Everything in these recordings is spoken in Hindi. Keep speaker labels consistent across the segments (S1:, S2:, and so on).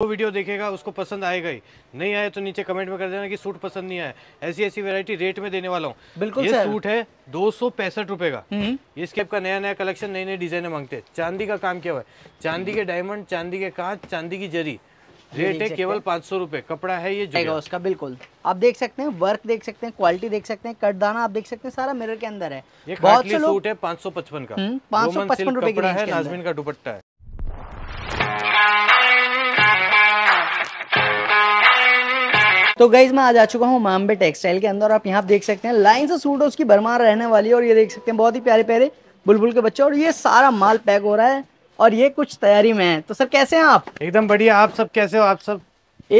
S1: वो वीडियो देखेगा उसको पसंद आएगा ही नहीं आया तो नीचे कमेंट में कर देना कि सूट पसंद नहीं आया ऐसी ऐसी वैरायटी रेट में देने वाला हूँ बिल्कुल ये सूट है दो सौ पैंसठ रुपए का हम्म। ये स्केप का नया नया कलेक्शन नई नई डिजाइने मांगते हैं चांदी का काम क्या हुआ है चांदी के डायमंड चांदी के कांच चांदी की जरी
S2: रेट है केवल
S1: पाँच सौ रूपए कपड़ा है ये जो उसका बिल्कुल
S2: आप देख सकते हैं वर्क देख सकते हैं क्वालिटी देख सकते हैं कटदाना आप देख सकते हैं सारा मिरर के अंदर है ये बहुत से सूट
S1: है पाँच सौ पचपन का हम्म, पाँच सौ पचपन रूपए का है नाजमिन का दुपट्टा है
S2: तो गाइज मैं आज आ चुका हूँ मामबे टेक्सटाइल के अंदर आप यहाँ देख सकते हैं लाइन से सूट उसकी भरमार रहने वाली है और ये देख सकते हैं बहुत ही प्यारे प्यारे बुलबुल के बच्चे और ये सारा माल पैक हो रहा है और ये कुछ तैयारी में है तो सर कैसे हैं आप एकदम बढ़िया आप सब कैसे हो आप सब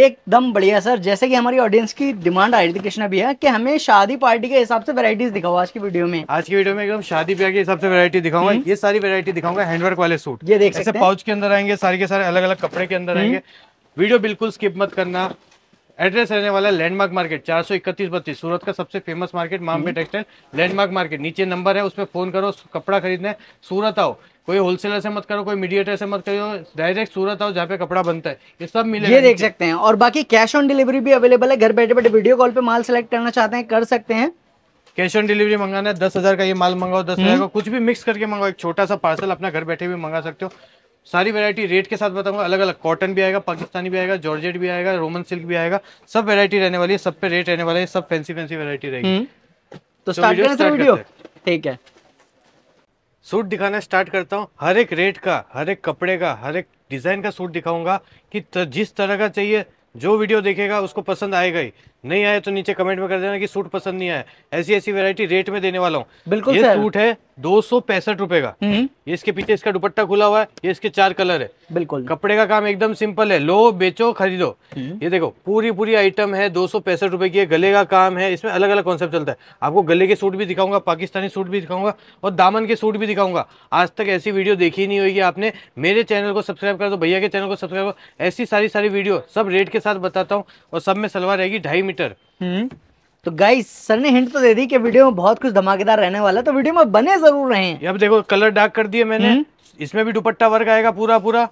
S2: एकदम बढ़िया सर जैसे कि हमारी ऑडियंस की डिमांड आई थी कृष्णा भैया कि हमें शादी पार्टी के हिसाब से वैरायटीज दिखाओ आज की वीडियो में
S1: आज की वीडियो में एकदम शादी ब्याह के हिसाब से वैरायटी दिखाऊंगा हम्म। ये सारी वैरायटी दिखाऊंगा हैंडवर्क वाले सूट ये देख सकते हैं पाउच के अंदर आएंगे सारे के सारे अलग अलग कपड़े के अंदर हम्म। आएंगे वीडियो बिल्कुल स्किप मत करना एड्रेस रहने वाला लैंडमार्क मार्केट चार सौ इकतीस बत्तीस सूरत का सबसे फेमस मार्केट मामपे टेक्सटाइल लैंडमार्क मार्केट नीचे नंबर है उस पर फोन करो कपड़ा खरीदने सूरत आओ कोई होलसेलर से मत करो कोई मीडिएटर से मत करो डायरेक्ट सूरत आओ जहाँ पे कपड़ा बनता है ये सब मिले ये देख सकते
S2: हैं और बाकी कैश ऑन डिलीवरी भी अवेलेबल है घर बैठे बैठे वीडियो कॉल पे माल सेलेक्ट करना चाहते हैं कर सकते हैं
S1: कैश ऑन डिलीवरी मंगाना है दस हजार का ये माल मंगाओ दस हजार का हम्म। कुछ भी मिक्स करके मंगाओ एक छोटा सा पार्सल अपना घर बैठे भी मंगा सकते हो सारी वैरायटी रेट के साथ बताऊंगा अलग अलग कॉटन भी आएगा पाकिस्तानी भी आएगा जॉर्जेट भी आएगा रोमन सिल्क भी आएगा सब वैरायटी रहने वाली है सब पे रेट रहने वाला है सब फैंसी फैंसी वैरायटी रहेगी हम्म। तो स्टार्ट करते हैं वीडियो ठीक है सूट दिखाना स्टार्ट करता हूँ हर एक रेट का हर एक कपड़े का हर एक डिज़ाइन का सूट दिखाऊंगा कि जिस तरह का चाहिए जो वीडियो देखेगा उसको पसंद आएगा ही नहीं आया तो नीचे कमेंट में कर देना कि सूट पसंद नहीं आया ऐसी ऐसी वैरायटी रेट में देने वाला हूँ बिल्कुल ये सूट है दो सौ पैंसठ रूपए का हम्म। ये इसके पीछे इसका दुपट्टा खुला हुआ है ये इसके चार कलर है बिल्कुल कपड़े का काम एकदम सिंपल है लो बेचो खरीदो हम्म। ये देखो पूरी पूरी आइटम है दो सौ पैंसठ रूपए की गले का काम है इसमें अलग अलग कॉन्सेप्ट चलता है आपको गले के सूट भी दिखाऊंगा पाकिस्तानी सूट भी दिखाऊंगा और दामन के सूट भी दिखाऊंगा आज तक ऐसी वीडियो देखी नहीं होगी आपने मेरे चैनल को सब्सक्राइब कर दो भैया के चैनल को सब्सक्राइब करो ऐसी सारी सारी वीडियो सब रेट के साथ बताता हूँ और सब में सलवार रहेगी ढाई किलोमीटर
S2: हम्म। तो गाइस सर ने हिंट तो दे दी कि वीडियो में बहुत कुछ धमाकेदार रहने वाला है तो वीडियो में बने जरूर रहे
S1: अब देखो कलर डार्क कर दिया मैंने हम्म। इसमें भी दुपट्टा वर्क आएगा पूरा पूरा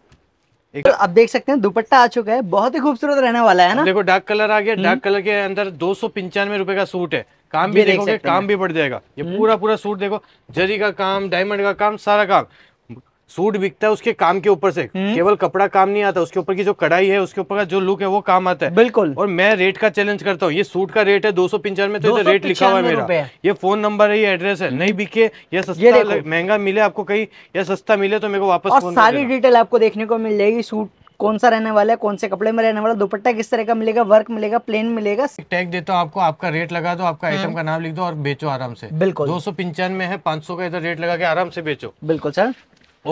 S1: तो आप देख सकते
S2: हैं दुपट्टा आ चुका है बहुत ही खूबसूरत रहने वाला है ना देखो
S1: डार्क कलर आ गया डार्क हम्म। कलर के अंदर दो सौ पंचानवे रुपए का सूट है काम भी देखोगे देख काम भी बढ़ जाएगा ये पूरा पूरा सूट देखो जरी का काम डायमंड का काम सारा काम सूट बिकता है उसके काम के ऊपर से हम्म। केवल कपड़ा काम नहीं आता उसके ऊपर की जो कढ़ाई है उसके ऊपर का जो लुक है वो काम आता है बिल्कुल और मैं रेट का चैलेंज करता हूँ ये सूट का रेट है दो सौ पंचानवे तो रेट लिखा हुआ है मेरा ये फोन नंबर है ये एड्रेस है नहीं बिके या सस्ता महंगा मिले आपको कहीं या सस्ता मिले तो मेरे को वापस सारी
S2: डिटेल आपको देखने को मिल जाएगी सूट कौन सा रहने वाला है कौन से कपड़े में रहने वाला दुपट्टा किस तरह का मिलेगा वर्क मिलेगा प्लेन मिलेगा
S1: टैग देता हूँ आपको आपका रेट लगा दो आपका आइटम हम्म। का नाम लिख दो और बेचो आराम से बिल्कुल दो सौ पंचानवे है पाँच सौ का इधर रेट लगा के आराम से बेचो बिल्कुल सर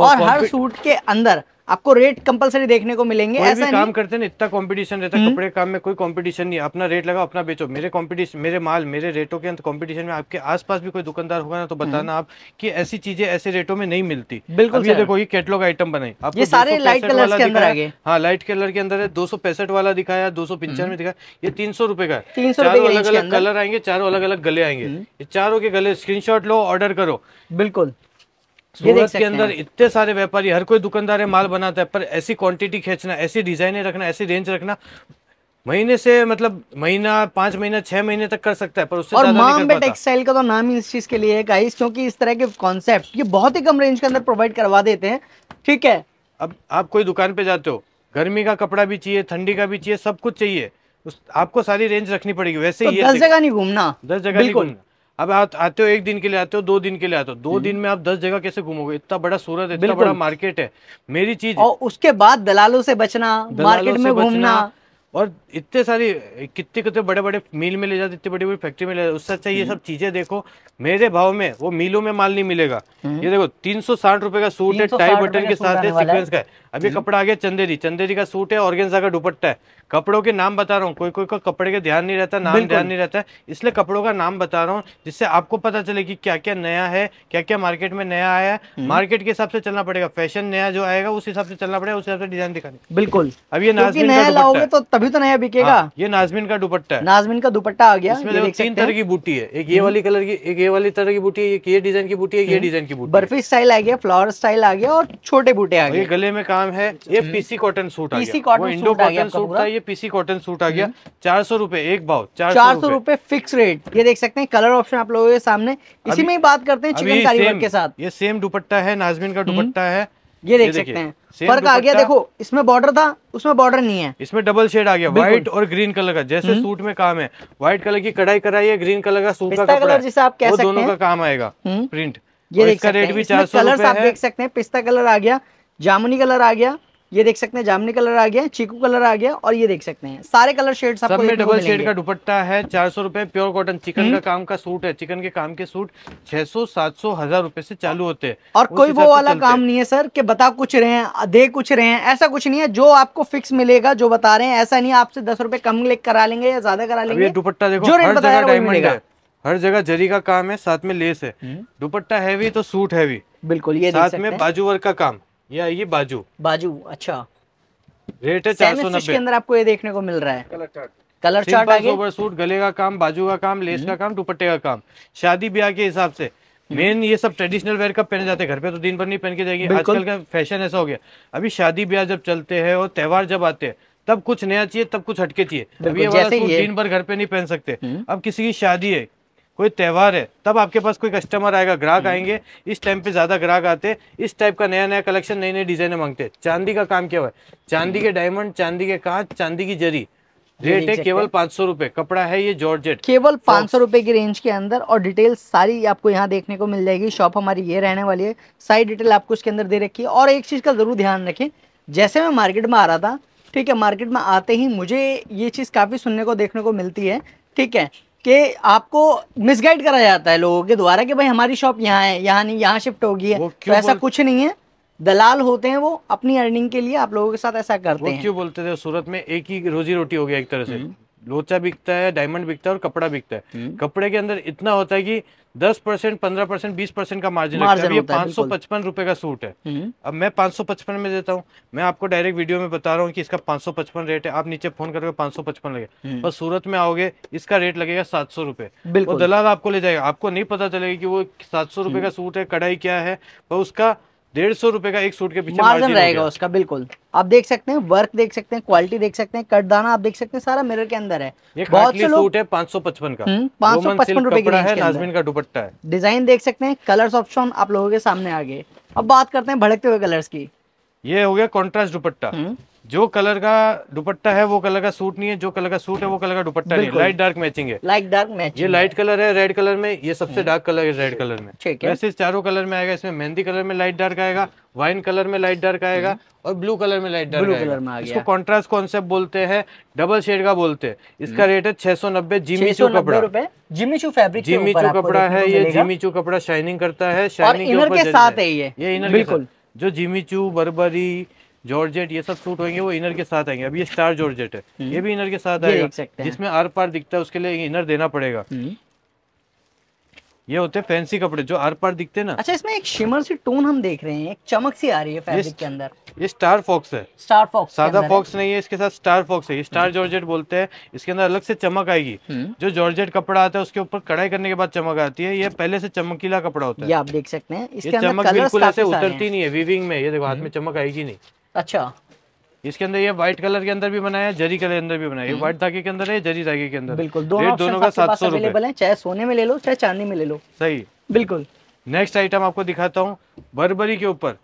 S1: और हर
S2: सूट के अंदर आपको रेट कंपलसरी देखने को मिलेंगे कोई ऐसा भी काम करते
S1: हैं इतना कंपटीशन रहता है हम्म। कपड़े काम में कोई कंपटीशन नहीं अपना रेट लगा अपना बेचो मेरे कंपटीशन मेरे माल मेरे रेटों के अंत कंपटीशन में आपके आसपास भी कोई दुकानदार होगा ना तो हम्म। बताना आप कि ऐसी चीजें ऐसे रेटों में नहीं मिलती बिल्कुल देखो ये कैटलॉग आइटम बनाई आप सारे लाइट कलर के अंदर हाँ लाइट कलर के अंदर है दो वाला दिखाया दो सौ पंचानवे हम्म। दिखाया ये तीन सौ रुपए का तीन सौ अलग अलग कलर आएंगे चारों अलग अलग गले आएंगे चारों के गले स्क्रीन लो ऑर्डर करो बिल्कुल सूरत के अंदर इतने सारे व्यापारी हर कोई दुकानदार है माल बनाता है पर ऐसी क्वांटिटी खींचना ऐसी डिजाइने रखना ऐसी रेंज रखना महीने से मतलब महीना पांच महीना छह महीने तक कर सकता है पर उससे और माम टेक्सटाइल
S2: का तो नाम ही इस चीज के लिए है क्योंकि इस तरह के कॉन्सेप्ट ये बहुत ही कम रेंज के अंदर प्रोवाइड करवा देते हैं
S1: ठीक है अब आप कोई दुकान पे जाते हो गर्मी का कपड़ा भी चाहिए ठंडी का भी चाहिए सब कुछ चाहिए उस, आपको सारी रेंज रखनी पड़ेगी वैसे तो ही दस
S2: जगह नहीं घूमना
S1: दस जगह नहीं घूमना अब आप आते हो एक दिन के लिए आते हो दो दिन के लिए आते हो दो हम्म। दिन में आप दस जगह कैसे घूमोगे इतना बड़ा सूरत है इतना बड़ा मार्केट है मेरी चीज और
S2: उसके बाद दलालों से बचना मार्केट में घूमना
S1: और इतने सारी कितने कितने बड़े बड़े मिल में ले जाते इतनी बड़ी बड़ी फैक्ट्री में ले जाते उससे अच्छा ये हम्म। सब चीजें देखो मेरे भाव में वो मिलों में माल नहीं मिलेगा हम्म। ये देखो तीन सौ साठ रुपए का सूट है टाई बटन के साथ है सीक्वेंस का है अभी कपड़ा आ गया चंदेरी चंदेरी का सूट है और का दुपट्टा है कपड़ों के नाम बता रहा हूँ कोई कोई का कपड़े का ध्यान नहीं रहता नाम ध्यान नहीं रहता है इसलिए कपड़ों का नाम बता रहा हूँ जिससे आपको पता चले कि क्या क्या नया है क्या क्या मार्केट में नया आया है हम्म। मार्केट के हिसाब से चलना पड़ेगा फैशन नया जो आएगा उस हिसाब से चलना पड़ेगा उस हिसाब से डिजाइन दिखाने बिल्कुल अब ये नाजमिन नया लाओगे तो
S2: तभी तो नया बिकेगा हाँ,
S1: ये नाजमिन का दुपट्टा है
S2: नाजमिन का दुपट्टा आ गया इसमें तीन तरह
S1: की बूटी है एक ये हम्म। वाली कलर की एक ये वाली तरह की बूटी है एक ये डिजाइन की बूटी है ये हम्म। डिजाइन की बूटी बर्फी
S2: स्टाइल आ गया फ्लावर स्टाइल आ गया और छोटे बूटे आ गए
S1: गले में कहा नाम है अच्छा। ये पीसी कॉटन सूट आ PC cotton Indo cotton suit था ये पीसी कॉटन सूट आ गया हम्म। चार सौ रूपए एक भाव चार सौ रूपए
S2: फिक्स रेट ये देख सकते हैं कलर ऑप्शन आप लोगों के सामने इसी में ही बात करते हैं चिकन के साथ
S1: ये सेम दुपट्टा है नाजमिन का हम्म। दुपट्टा है ये देख सकते हैं फर्क आ गया देखो
S2: इसमें बॉर्डर था उसमें बॉर्डर नहीं है
S1: इसमें डबल शेड आ गया व्हाइट और ग्रीन कलर का जैसे सूट हम्म। में काम है व्हाइट कलर की कढ़ाई कराई है ग्रीन कलर का सूट का कलर जिसे आप कह सकते हैं दोनों का काम आएगा प्रिंट ये देख सकते हैं रेट आप देख
S2: सकते हैं पिस्ता कलर आ गया जामुनी कलर आ गया ये देख सकते हैं जामुनी कलर आ गया चीकू कलर आ गया और ये देख सकते हैं सारे कलर शेड सब में डबल शेड का
S1: दुपट्टा है चार सौ रुपए प्योर कॉटन चिकन का हम्म। काम का सूट है चिकन के काम के सूट छह सौ सात सौ हजार रूपए से चालू होते हैं और कोई वो वाला काम नहीं
S2: है सर कि बता कुछ रहे हैं दे कुछ रहे हैं ऐसा कुछ नहीं है जो आपको फिक्स मिलेगा जो बता रहे हैं ऐसा नहीं आपसे दस रूपए कम करा लेंगे या ज्यादा करा लेंगे दुपट्टा देखो डायमंड
S1: हर जगह जरी का काम है साथ में लेस है हम्म। दुपट्टा हैवी तो सूट हैवी बिल्कुल ये साथ में बाजू का काम ये आएगी बाजू बाजू अच्छा रेट है चार सौ नब्बे
S2: आपको ये देखने को मिल रहा है colour chart colour chart
S1: suit गले का काम बाजू का काम लेस का हम्म। काम दुपट्टे का काम शादी ब्याह के हिसाब से मेन हम्म। ये सब ट्रेडिशनल वेयर कब पहने जाते हैं घर पे तो दिन भर नहीं पहन के जाएगी आजकल का फैशन ऐसा हो गया अभी शादी ब्याह जब चलते हैं और त्यौहार जब आते हैं तब कुछ नया चाहिए तब कुछ हटके चाहिए अभी ये वाला सूट दिन भर घर पे नहीं पहन सकते हम्म। अब किसी की शादी है कोई त्यौहार है तब आपके पास कोई कस्टमर आएगा ग्राहक हम्म। आएंगे इस टाइम पे ज़्यादा ग्राहक आते इस टाइप का नया नया कलेक्शन नई नई डिजाइने मांगते चांदी का काम क्या हुआ है चांदी के डायमंड चांदी के कांच चांदी की जरी
S2: रेट है केवल
S1: पांच सौ रूपए कपड़ा है ये जॉर्जेट
S2: केवल पांच सौ रूपए की रेंज के अंदर और डिटेल सारी आपको यहाँ देखने को मिल जाएगी शॉप हमारी ये रहने वाली है सारी डिटेल आपको इसके अंदर दे रखी है और एक चीज़ का जरूर ध्यान रखें जैसे मैं मार्केट में आ रहा था ठीक है मार्केट में आते ही मुझे ये चीज़ काफ़ी सुनने को देखने को मिलती है ठीक है कि आपको मिसगाइड करा जाता है लोगों के द्वारा कि भाई हमारी शॉप यहाँ है यहाँ नहीं यहाँ शिफ्ट होगी है तो ऐसा कुछ नहीं है दलाल होते हैं वो अपनी अर्निंग के लिए आप लोगों के साथ ऐसा करते हैं
S1: क्यों बोलते थे सूरत में एक ही रोजी रोटी हो गया एक तरह से हम्म। लोचा बिकता है डायमंड बिकता है और कपड़ा बिकता है हम्म। कपड़े के अंदर इतना होता है कि दस परसेंट पंद्रह परसेंट बीस परसेंट का मार्जिन पांच सौ पचपन रुपए का सूट है हम्म। अब मैं पाँच सौ पचपन में देता हूँ मैं आपको डायरेक्ट वीडियो में बता रहा हूँ कि इसका पांच सौ पचपन रेट है आप नीचे फोन करोगे पांच सौ पचपन लगे पर हम्म। सूरत में आओगे इसका रेट लगेगा सात सौ रुपए दलाल आपको ले जाएगा आपको नहीं पता चलेगा की वो सात सौ रुपए का सूट है कढ़ाई क्या है पर उसका डेढ़ सौ रुपए का एक सूट के पीछे मार्जिन रहेगा उसका बिल्कुल
S2: आप देख सकते हैं वर्क देख सकते हैं क्वालिटी देख सकते हैं कटदाना आप देख सकते हैं सारा मिरर के अंदर है बहुत से सूट
S1: है पाँच सौ पचपन का हम्म, पांच सौ पचपन रुपए है का दुपट्टा है
S2: डिजाइन देख सकते हैं कलर्स ऑप्शन आप लोगों के सामने आगे अब बात करते हैं भड़कते हुए कलर्स की
S1: ये हो गया कॉन्ट्रास्ट दुपट्टा हम्म। जो कलर का दुपट्टा है वो कलर का सूट नहीं है जो कलर का सूट है वो कलर का दुपट्टा नहीं लाइट डार्क मैचिंग है
S2: लाइट डार्क मैचिंग ये लाइट
S1: कलर है रेड कलर में ये सबसे डार्क हम्म। कलर है रेड कलर में ठीक है वैसे चारों कलर में आएगा इसमें मेहंदी कलर में लाइट डार्क आएगा वाइन कलर में लाइट डार्क आएगा हम्म। और ब्लू कलर में लाइट डार्क कलर में इसको कॉन्ट्रास्ट कॉन्सेप्ट बोलते हैं डबल शेड का बोलते हैं इसका रेट हम्म। है छह सौ नब्बे जिमी चू कपड़ा Jimmy Choo
S2: fabric Jimmy Choo कपड़ा है ये जिमी
S1: चू कपड़ा शाइनिंग करता है शाइनिंग के साथ है ये इनर बिल्कुल जो जिमी चू बरबरी जॉर्जेट ये सब सूट होंगे वो इनर के साथ आएंगे अभी ये स्टार जॉर्जेट है हम्म। ये भी इनर के साथ आएगा जिसमें आर पार दिखता है उसके लिए इनर देना पड़ेगा हम्म। ये होते हैं फैंसी कपड़े जो आर पार दिखते हैं ना अच्छा इसमें
S2: एक शिमर सी टोन हम देख रहे हैं एक चमक सी आ रही है फैब्रिक के अंदर
S1: ये स्टार फॉक्स है
S2: स्टार फॉक्स सादा फॉक्स
S1: नहीं है इसके साथ स्टार फॉक्स है ये स्टार हम्म। जॉर्जेट बोलते हैं इसके अंदर अलग से चमक आएगी जो जॉर्जेट कपड़ा आता है उसके ऊपर कड़ाई करने के बाद चमक आती है ये पहले से चमकीला कपड़ा होता है आप देख सकते हैं चमक बिल्कुल ऐसे उतरती नहीं है वीविंग में ये देखो हाथ में चमक आएगी नहीं अच्छा इसके अंदर ये व्हाइट कलर के अंदर भी बनाया है जरी कलर के अंदर भी बनाया है हम्म। व्हाइट धागे के अंदर है जरी धागे के अंदर बिल्कुल दोनों दोनों का सात सौ अवेलेबल
S2: है चाहे सोने में ले लो चाहे चांदी में ले लो सही बिल्कुल
S1: नेक्स्ट आइटम आपको दिखाता हूँ बर्बरी के ऊपर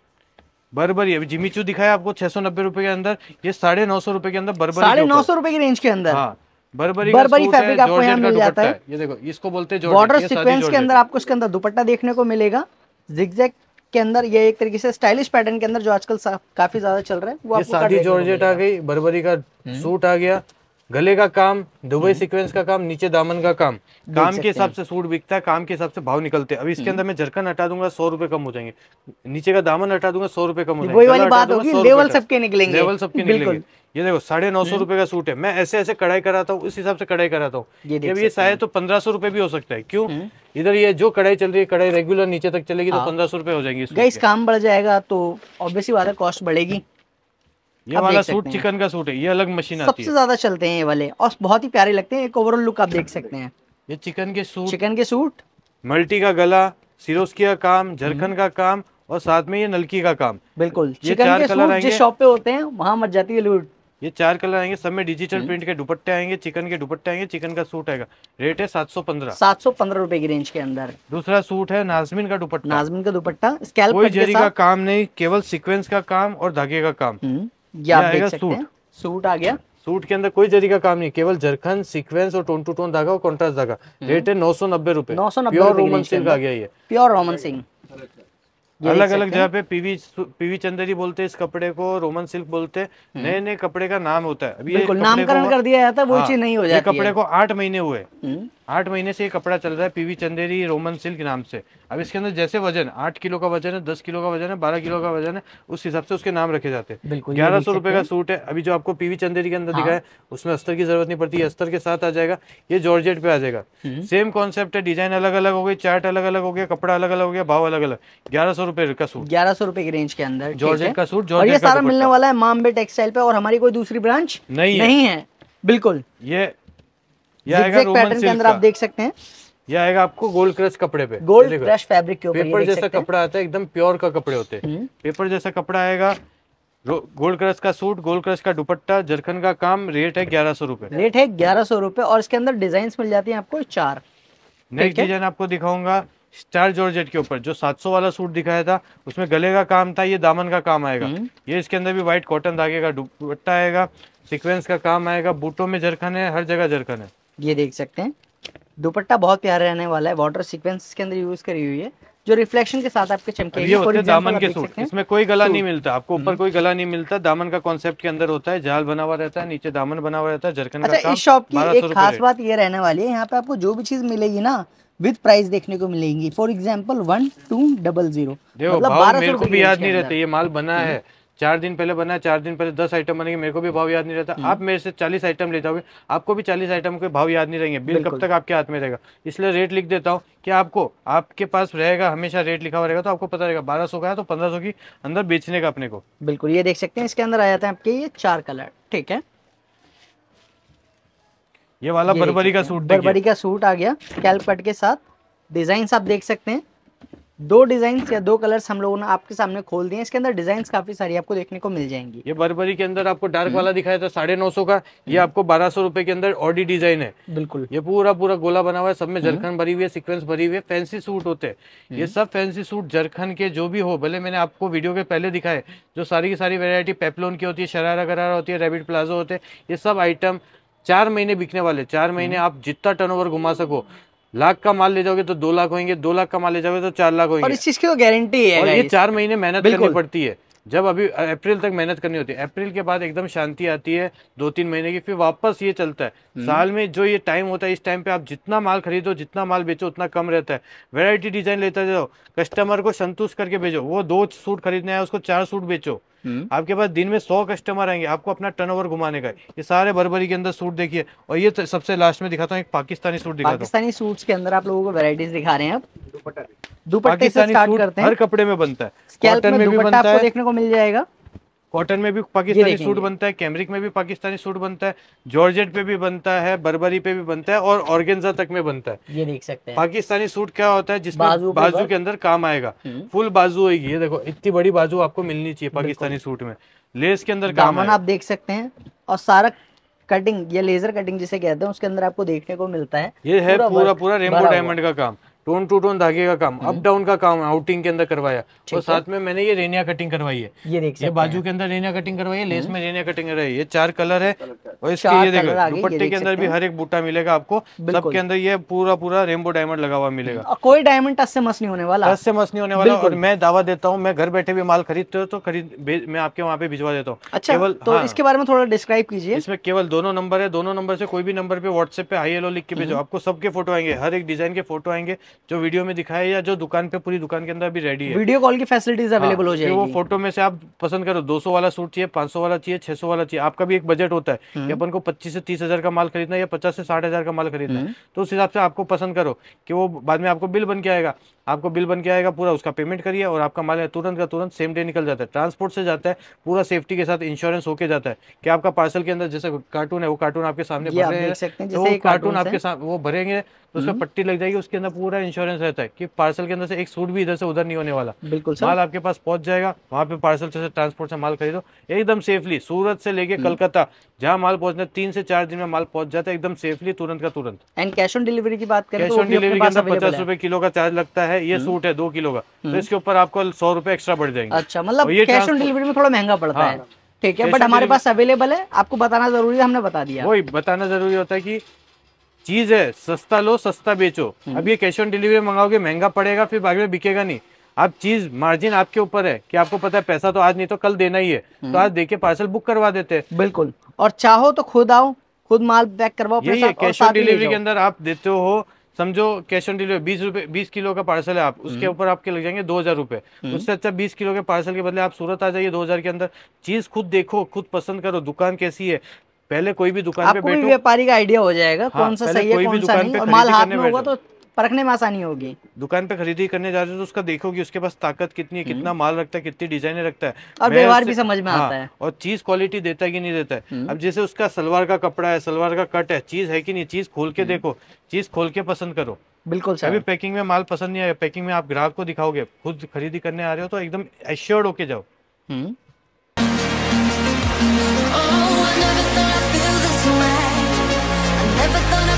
S1: बर्बरी अभी जिमी चू दिखाया आपको छह सौ नब्बे रूपए के अंदर ये साढ़े नौ सौ रूपये के अंदर बर्बरी साढ़े नौ सौ
S2: रूपये की रेंज के अंदर हाँ,
S1: बर्बरी बर्बरी फैब्रिक आपको यहाँ मिल जाता है ये देखो इसको बोलते हैं बॉर्डर सिक्वेंस के अंदर
S2: आपको इसके अंदर दुपट्टा देखने को मिलेगा जिगजैग के अंदर ये एक तरीके से स्टाइलिश पैटर्न के अंदर जो आजकल काफी ज्यादा चल रहा है वो आपको शादी जॉर्जेट आ
S1: गई बरबरी का हम्म। सूट आ गया गले का काम दुबई सीक्वेंस हम्म। का काम नीचे दामन का काम काम के हिसाब से सूट बिकता है काम के हिसाब से भाव निकलते हैं अभी इसके हम्म। अंदर मैं जरकन हटा दूंगा सौ रुपए कम हो जाएंगे नीचे का दामन हटा दूंगा सौ रुपए कम हो
S2: जाएंगे
S1: ये देखो साढ़े नौ सौ हम्म। रुपए का सूट है मैं ऐसे ऐसे कढ़ाई कराता हूँ उस हिसाब से कढ़ाई कराता हूँ जब ये शायद तो पंद्रह सौ रुपए भी हो सकता है क्यों इधर ये जो कढ़ाई चल रही है कढ़ाई रेगुलर नीचे तक चलेगी तो हाँ। पंद्रह सौ रुपए हो जाएगी
S2: काम बढ़ जाएगा तो ऑब्वियसली बात है कॉस्ट बढ़ेगी ये वाला सूट चिकन
S1: का सूट है ये अलग मशीन आती है सबसे ज्यादा
S2: चलते हैं ये वाले और बहुत ही प्यारे लगते हैं एक ओवरऑल लुक आप देख सकते हैं
S1: ये चिकन के सूट
S2: चिकन के सूट
S1: मल्टी का गला सिरोस्की का काम झरखन हम्म। का काम और साथ में ये नलकी का काम बिल्कुल चिकन के सूट जिस शॉप
S2: पे होते हैं वहाँ मच जाती है लूट
S1: ये चार कलर आएंगे सब में डिजिटल प्रिंट हम्म। के दुपट्टे आएंगे चिकन के दुपट्टे आएंगे चिकन का सूट आएगा रेट है सात सौ पंद्रह सात सौ पंद्रह रुपए की रेंज के अंदर दूसरा सूट है नाजमिन का दुपट्टा नाजमिन का दुपट्टा स्कैल्प कोई जरी का काम नहीं केवल सीक्वेंस का काम और धागे का काम हम्म। सूट के अंदर कोई जरी का काम नहीं केवल जरखन सीक्वेंस और टोन टू टोन धागा और कॉन्ट्रास्ट धागा रेट हम्म। है नौ सौ नब्बे रूपए प्योर रोमन सिंह आ गया ये
S2: प्योर रोमन सिंह अलग अलग जगह पे
S1: पीवी पीवी चंदेरी बोलते हैं इस कपड़े को रोमन सिल्क बोलते हैं हम्म। नए नए कपड़े का नाम होता है अभी नामकरण कर दिया जाता है वो हाँ, चीज नहीं हो जाती कपड़े को आठ महीने हुए हम्म। आठ महीने से ये कपड़ा चल रहा है पीवी चंदेरी रोमन सिल्क नाम से अब इसके अंदर जैसे वजन आठ किलो का वजन है दस किलो का वजन है बारह किलो का वजन है उस हिसाब से उसके नाम रखे जाते हैं ग्यारह सौ रुपए का सूट है अभी जो आपको पीवी चंदेरी के अंदर हाँ। दिखाया उसमें अस्तर की जरूरत नहीं पड़ती अस्तर के साथ आ जाएगा ये जॉर्जेट पे आ जाएगा हम्म। सेम कॉन्सेप्ट है डिजाइन अलग अलग हो गई चार्ट अलग अलग हो गया कपड़ा अलग अलग हो गया भाव अलग अलग ग्यारह सौ रुपए का सूट ग्यारह सौ रुपए की रेंज के अंदर जॉर्जेट का सूट जॉर्जेट सारा मिलने
S2: वाला है मामबे टेक्सटाइल पे और हमारी कोई दूसरी ब्रांच
S1: नहीं है बिल्कुल ये अंदर आप देख सकते हैं ये आएगा आपको गोल्ड क्रश कपड़े पे गोल्ड क्रश फैब्रिक के ऊपर पेपर जैसा कपड़ा आता है एकदम प्योर का कपड़े होते हैं पेपर हम्म। जैसा कपड़ा आएगा गोल्ड क्रश का सूट गोल्ड क्रश का दुपट्टा जरखन का काम रेट है ग्यारह सौ रूपए
S2: रेट है ग्यारह सौ रूपए और इसके अंदर डिजाइन मिल जाती है आपको चार नेक्स्ट डिजाइन
S1: आपको दिखाऊंगा स्टार जॉर्जेट के ऊपर जो 700 वाला सूट दिखाया था उसमें गले का काम था ये दामन का काम आएगा हम्म। ये इसके अंदर भी व्हाइट कॉटन धागे का दुपट्टा आएगा सीक्वेंस का काम आएगा बूटों में जरखन है हर जगह जरखन है ये देख सकते हैं दुपट्टा बहुत प्यारा
S2: रहने वाला है वॉटर सिक्वेंस के अंदर यूज करी हुई है जो रिफ्लेक्शन के साथ आपके चमकेगी होते हैं दामन के सूट इसमें
S1: कोई गला नहीं मिलता आपको ऊपर हम्म। कोई गला नहीं मिलता दामन का कॉन्सेप्ट के अंदर होता है जाल बना हुआ रहता है नीचे दामन बना हुआ रहता है जरकन अच्छा, इस शॉप की एक खास
S2: बात ये रहने वाली है यहाँ पे आपको जो भी चीज मिलेगी ना विद प्राइस देखने को मिलेगी for example one two double zero याद नहीं रहता ये
S1: माल बना है हम्म। चार दिन पहले बना है चार दिन पहले दस आइटम बनेंगे मेरे को भी भाव याद नहीं रहता हम्म। आप मेरे से चालीस आइटम ले जाओगे आपको भी चालीस आइटम के भाव याद नहीं रहेंगे बिल कब तक आपके हाथ में रहेगा इसलिए रेट लिख देता हूँ कि आपको आपके पास रहेगा हमेशा रेट लिखा हुआ रहेगा तो आपको पता रहेगा बारह सौ का है तो पंद्रह सौ की अंदर बेचने का अपने को
S2: बिल्कुल ये देख सकते हैं इसके अंदर आ जाते हैं आपके ये चार कलर ठीक है
S1: ये वाला बरबरी का सूट बरबरी
S2: का सूट आ गया स्कैल्प कट के साथ डिजाइन आप देख सकते हैं दो डिजाइन या दो कलर्स हम लोगों ने आपके सामने खोल दिए इसके अंदर डिजाइन काफी सारी आपको देखने को मिल जाएंगी
S1: ये बर्बरी के अंदर आपको डार्क हम्म। वाला दिखाया था साढ़े नौ सौ का ये हम्म। आपको बारह सौ रुपए के अंदर ऑडी डिजाइन है बिल्कुल ये पूरा पूरा गोला बना हुआ है सब में हम्म। जरखन भरी हुई है सिक्वेंस भरी हुई है फैंसी सूट होते हैं ये सब फैंसी सूट जरखन के जो भी हो भले मैंने आपको वीडियो के पहले दिखाए जो सारी की सारी वेरायटी पेपलोन की होती है शरारा गरारा होती है रेबिट प्लाजो होते हैं ये सब आइटम चार महीने बिकने वाले चार महीने आप जितना टर्नओवर घुमा सको लाख का माल ले जाओगे तो दो लाख होंगे दो लाख का माल ले जाओगे तो चार लाख होंगे और इस चीज
S2: की तो गारंटी है और ये चार
S1: महीने मेहनत करनी पड़ती है जब अभी अप्रैल तक मेहनत करनी होती है अप्रैल के बाद एकदम शांति आती है दो तीन महीने की फिर वापस ये चलता है हम्म। साल में जो ये टाइम होता है इस टाइम पे आप जितना माल खरीदो जितना माल बेचो उतना कम रहता है वेरायटी डिजाइन लेता जाओ कस्टमर को संतुष्ट करके भेजो वो दो सूट खरीदने आए उसको चार सूट बेचो हम्म। आपके पास दिन में सौ कस्टमर आएंगे आपको अपना ओवर घुमाने का ये सारे बरबरी के अंदर सूट देखिए और ये तो सबसे लास्ट में दिखाता हूँ एक पाकिस्तानी सूट दिखाता पाकिस्तानी
S2: सूट के अंदर आप लोगों को वेराइटीज दिखा रहे हैं आप
S1: दुपट्टा पाकिस्तानी सूट हर कपड़े में बनता है कॉटन में भी बनता है देखने
S2: को मिल जाएगा
S1: कॉटन में भी पाकिस्तानी सूट बनता है कैमरिक में भी पाकिस्तानी सूट बनता है जॉर्जेट पे भी बनता है बर्बरी पे भी बनता है और ऑर्गेन्जा तक में बनता है ये देख सकते हैं पाकिस्तानी सूट क्या होता है जिसमें बाजू, बाजू के अंदर काम आएगा हम्म। फुल बाजू होगी ये देखो इतनी बड़ी बाजू आपको मिलनी चाहिए पाकिस्तानी सूट में लेस के अंदर काम आप
S2: देख सकते हैं और सारा कटिंग या लेजर कटिंग जिसे कहते हैं उसके अंदर आपको देखने को मिलता है ये है पूरा पूरा रेमबो डायमंड
S1: का काम टोन टू टोन धागे का काम अप हम्म। डाउन का काम आउटिंग के अंदर करवाया और साथ में मैंने ये रेनिया कटिंग करवाई है ये देखिए ये बाजू के अंदर रेनिया कटिंग करवाई है लेस हम्म। में रेनिया कटिंग करवाई है चार कलर है और इसके ये देखो दुपट्टे के अंदर भी हर एक बूटा मिलेगा आपको सबके अंदर ये पूरा पूरा रेनबो डायमंड लगा हुआ मिलेगा
S2: कोई डायमंड टस से मस नहीं होने वाला टस से मस नहीं होने वाला और
S1: मैं दावा देता हूँ मैं घर बैठे भी माल खरीदते हो तो खरीद मैं आपके वहाँ पे भिजवा देता हूँ अच्छा केवल तो हाँ। इसके
S2: बारे में थोड़ा डिस्क्राइब कीजिए इसमें
S1: केवल दोनों नंबर है दोनों नंबर से कोई भी नंबर पे व्हाट्सएप पे हाई एलो लिख के भेजो हम्म। आपको सबके फोटो आएंगे हर एक डिजाइन के फोटो आएंगे जो वीडियो में दिखाया या जो दुकान पे पूरी दुकान के अंदर अभी रेडी है वीडियो
S2: कॉल की फैसिलिटीज अवेलेबल हो हाँ, जाएगी वो
S1: फोटो में से आप पसंद करो 200 वाला सूट चाहिए 500 वाला चाहिए 600 वाला चाहिए आपका भी एक बजट होता है कि हम्म। अपन को 25 से तीस हजार का माल खरीदना है या 50 से साठ हजार का माल खरीदना है हम्म। तो उस हिसाब से आपको पसंद करो कि वो बाद में आपको बिल बन के आएगा आपको बिल बन के आएगा पूरा उसका पेमेंट करिए और आपका माल तुरंत का तुरंत सेम डे निकल जाता है ट्रांसपोर्ट से जाता है पूरा सेफ्टी के साथ इंश्योरेंस होके जाता है कि आपका पार्सल के अंदर जैसे कार्टून है वो कार्टून आपके सामने भर रहे हैं कार्टून तो आपके सामने वो भरेंगे तो उसमें हम्म। पट्टी लग जाएगी उसके अंदर पूरा सारा इंश्योरेंस रहता है कि पार्सल के अंदर से एक सूट भी इधर से उधर नहीं होने वाला बिल्कुल माल आपके पास पहुंच जाएगा वहां पे पार्सल से ट्रांसपोर्ट से माल खरीदो एकदम सेफली सूरत से लेके हम्म। कलकत्ता जहाँ माल पहुंचना तीन से चार दिन में माल पहुंच जाता है एकदम सेफली तुरंत का तुरंत
S2: एंड कैश ऑन डिलीवरी की बात करें कैश ऑन डिलीवरी के अंदर पचास रुपए
S1: किलो का चार्ज लगता है ये सूट हम्म। है दो किलो का तो हम्म। इसके ऊपर आपको सौ रुपए एक्स्ट्रा बढ़ जाएंगे अच्छा मतलब कैश ऑन डिलीवरी
S2: में थोड़ा महंगा पड़ता है हाँ। ठीक है बट हमारे पास अवेलेबल है आपको बताना जरूरी है हमने
S1: बता दिया वही बताना जरूरी होता है कि चीज है सस्ता लो सस्ता बेचो हम्म। अब ये कैश ऑन डिलीवरी मंगाओगे महंगा पड़ेगा फिर बाद में बिकेगा नहीं अब चीज मार्जिन आपके ऊपर है कि आपको पता है पैसा तो आज नहीं तो कल देना ही है तो हम्म। आज देखिए पार्सल बुक करवा देते हैं बिल्कुल और चाहो तो
S2: खुद आओ खुद माल पैक करवाओ पैसा कैश ऑन डिलीवरी के
S1: अंदर आप देते हो समझो कैश ऑन डिलीवरी बीस रूपए बीस किलो का पार्सल है आप उसके हम्म। ऊपर आपके लग जाएंगे दो हजार रूपए उससे अच्छा बीस किलो के पार्सल के बदले आप सूरत आ जाइए दो हजार के अंदर चीज खुद देखो खुद पसंद करो दुकान कैसी है पहले कोई भी दुकान आपको पे भी
S2: व्यापारी का आइडिया हो जाएगा हाँ, कौन सा सही है कौन सा नहीं माल हाथ में होगा तो परखने में आसानी होगी
S1: दुकान पे खरीदी करने जा रहे हो तो उसका देखोगे उसके पास ताकत कितनी है कितना हम्म। माल रखता है कितनी डिजाइने रखता है और व्यवहार भी समझ में हाँ, आता है और चीज क्वालिटी देता है कि नहीं देता है हम्म। अब जैसे उसका सलवार का कपड़ा है सलवार का कट है चीज है कि नहीं चीज खोल के हम्म। देखो चीज खोल के पसंद करो बिल्कुल अभी पैकिंग में माल पसंद नहीं आया पैकिंग में आप ग्राहक को दिखाओगे खुद खरीदी करने आ रहे हो तो एकदम एश्योर्ड होके जाओ
S2: oh, Tonight, I never thought.